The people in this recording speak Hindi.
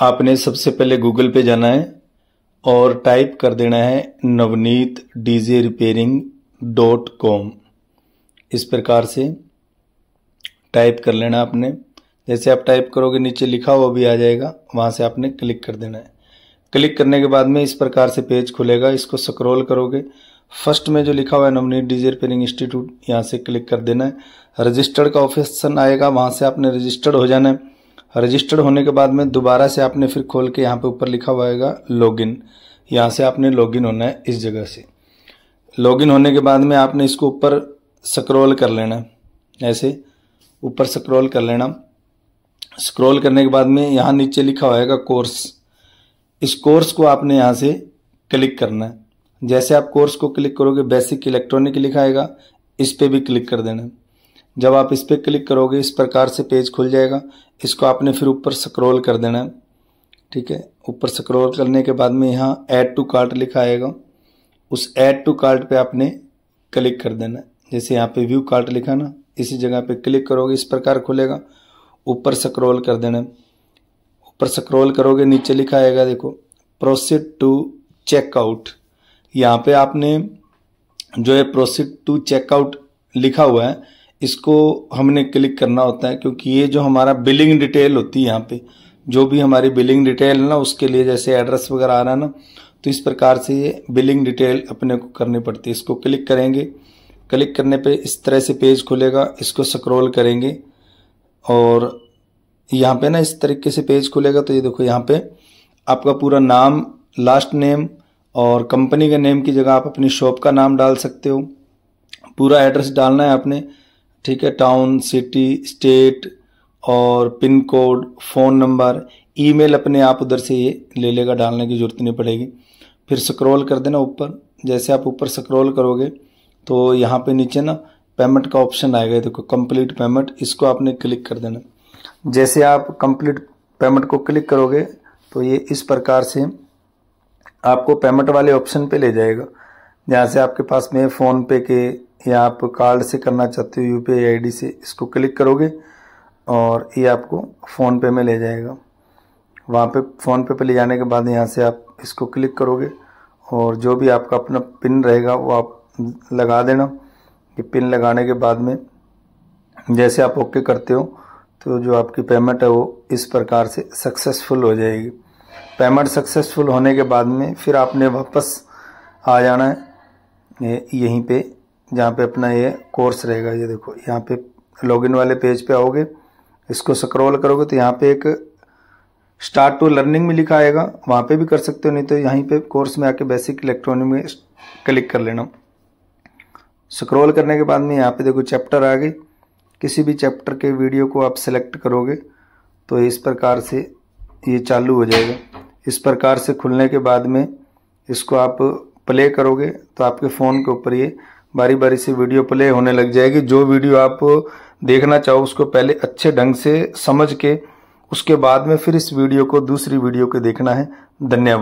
आपने सबसे पहले गूगल पे जाना है और टाइप कर देना है Navneet DJ repairing dot com इस प्रकार से टाइप कर लेना आपने जैसे आप टाइप करोगे नीचे लिखा हुआ भी आ जाएगा वहाँ से आपने क्लिक कर देना है क्लिक करने के बाद में इस प्रकार से पेज खुलेगा इसको स्क्रॉल करोगे फर्स्ट में जो लिखा हुआ है नवनीत डीजे रिपेयरिंग इंस्टीट्यूट यहाँ से क्लिक कर देना है रजिस्टर्ड का ऑप्शन आएगा वहाँ से आपने रजिस्टर्ड हो जाना है रजिस्टर्ड होने के बाद में दोबारा से आपने फिर खोल के यहाँ पे ऊपर लिखा हुआ है लॉगिन यहाँ से आपने लॉगिन होना है इस जगह से लॉगिन होने के बाद में आपने इसको ऊपर स्क्रॉल कर लेना ऐसे ऊपर स्क्रॉल कर लेना स्क्रॉल करने के बाद में यहाँ नीचे लिखा है कोर्स इस कोर्स को आपने यहाँ से क्लिक करना है जैसे आप कोर्स को क्लिक करोगे बेसिक इलेक्ट्रॉनिक लिखाएगा इस पर भी क्लिक कर देना जब आप इस पर क्लिक करोगे इस प्रकार से पेज खुल जाएगा इसको आपने फिर ऊपर स्क्रॉल कर देना है ठीक है ऊपर स्क्रॉल करने के बाद में यहाँ ऐड टू कार्ट लिखा आएगा उस ऐड टू कार्ट पे आपने क्लिक कर देना है जैसे यहाँ पे व्यू कार्ट लिखा ना इसी जगह पे क्लिक करोगे इस प्रकार खुलेगा ऊपर स्क्रॉल कर देना ऊपर स्क्रॉल करोगे नीचे लिखा आएगा देखो प्रोसीड टू चेकआउट यहाँ पे आपने जो है प्रोसीड टू चेकआउट लिखा हुआ है इसको हमने क्लिक करना होता है क्योंकि ये जो हमारा बिलिंग डिटेल होती है यहाँ पे जो भी हमारी बिलिंग डिटेल है ना उसके लिए जैसे एड्रेस वगैरह आ रहा है ना तो इस प्रकार से ये बिलिंग डिटेल अपने को करनी पड़ती है इसको क्लिक करेंगे क्लिक करने पे इस तरह से पेज खुलेगा इसको स्क्रॉल करेंगे और यहाँ पे ना इस तरीके से पेज खुलेगा तो ये देखो यहाँ पे आपका पूरा नाम लास्ट नेम और कंपनी के नेम की जगह आप अपनी शॉप का नाम डाल सकते हो पूरा एड्रेस डालना है आपने ठीक है टाउन सिटी स्टेट और pin code phone number email अपने आप उधर से ये ले लेगा डालने की ज़रूरत नहीं पड़ेगी फिर स्क्रॉल कर देना ऊपर जैसे आप ऊपर स्क्रॉल करोगे तो यहाँ पे नीचे ना पेमेंट का ऑप्शन आएगा देखो कंप्लीट पेमेंट इसको आपने क्लिक कर देना जैसे आप कंप्लीट पेमेंट को क्लिक करोगे तो ये इस प्रकार से आपको पेमेंट वाले ऑप्शन पे ले जाएगा जहाँ से आपके पास में फ़ोनपे के ये आप कार्ड से करना चाहते हो यू पी से इसको क्लिक करोगे और ये आपको फ़ोन पे में ले जाएगा वहाँ पे फ़ोन पे पे ले जाने के बाद यहाँ से आप इसको क्लिक करोगे और जो भी आपका अपना पिन रहेगा वो आप लगा देना ये पिन लगाने के बाद में जैसे आप ओके करते हो तो जो आपकी पेमेंट है वो इस प्रकार से सक्सेसफुल हो जाएगी पेमेंट सक्सेसफुल होने के बाद में फिर आपने वापस आ जाना है यहीं पर जहाँ पे अपना ये कोर्स रहेगा ये देखो यहाँ पे लॉगिन वाले पेज पे आओगे इसको स्क्रॉल करोगे तो यहाँ पे एक स्टार्ट टू लर्निंग में लिखा आएगा वहाँ पे भी कर सकते हो नहीं तो यहीं पे कोर्स में आके बेसिक इलेक्ट्रॉनिक में क्लिक कर लेना स्क्रॉल करने के बाद में यहाँ पे देखो चैप्टर आ गए किसी भी चैप्टर के वीडियो को आप सेलेक्ट करोगे तो इस प्रकार से ये चालू हो जाएगा इस प्रकार से खुलने के बाद में इसको आप प्ले करोगे तो आपके फ़ोन के ऊपर ये बारी बारी से वीडियो प्ले होने लग जाएगी जो वीडियो आप देखना चाहो उसको पहले अच्छे ढंग से समझ के उसके बाद में फिर इस वीडियो को दूसरी वीडियो के देखना है धन्यवाद